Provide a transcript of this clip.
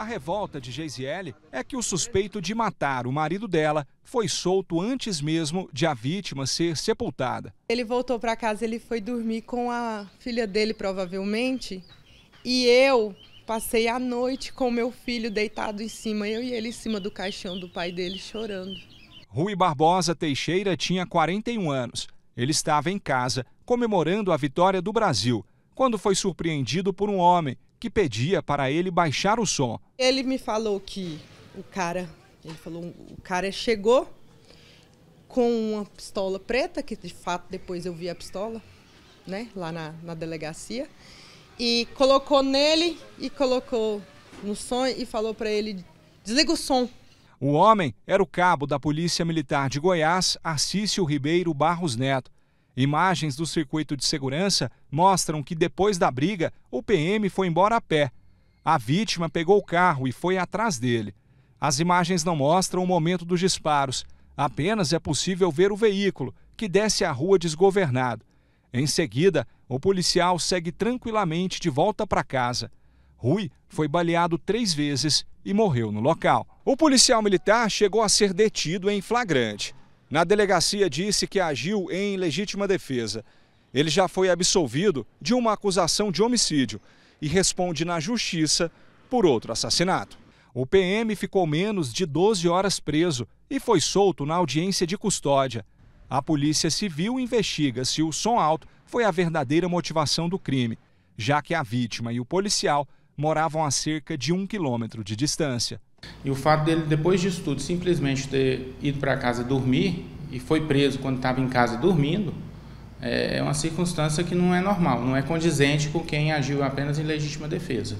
A revolta de Geisiele é que o suspeito de matar o marido dela foi solto antes mesmo de a vítima ser sepultada. Ele voltou para casa, ele foi dormir com a filha dele, provavelmente, e eu passei a noite com meu filho deitado em cima, eu e ele em cima do caixão do pai dele chorando. Rui Barbosa Teixeira tinha 41 anos. Ele estava em casa comemorando a vitória do Brasil quando foi surpreendido por um homem que pedia para ele baixar o som. Ele me falou que o cara, ele falou, o cara chegou com uma pistola preta, que de fato depois eu vi a pistola, né, lá na, na delegacia, e colocou nele e colocou no som e falou para ele desliga o som. O homem era o cabo da Polícia Militar de Goiás, Arcício Ribeiro Barros Neto. Imagens do circuito de segurança mostram que depois da briga, o PM foi embora a pé. A vítima pegou o carro e foi atrás dele. As imagens não mostram o momento dos disparos, apenas é possível ver o veículo, que desce a rua desgovernado. Em seguida, o policial segue tranquilamente de volta para casa. Rui foi baleado três vezes e morreu no local. O policial militar chegou a ser detido em flagrante na delegacia disse que agiu em legítima defesa. Ele já foi absolvido de uma acusação de homicídio e responde na justiça por outro assassinato. O PM ficou menos de 12 horas preso e foi solto na audiência de custódia. A Polícia Civil investiga se o som alto foi a verdadeira motivação do crime, já que a vítima e o policial moravam a cerca de um quilômetro de distância. E o fato dele, depois disso tudo, simplesmente ter ido para casa dormir e foi preso quando estava em casa dormindo, é uma circunstância que não é normal, não é condizente com quem agiu apenas em legítima defesa.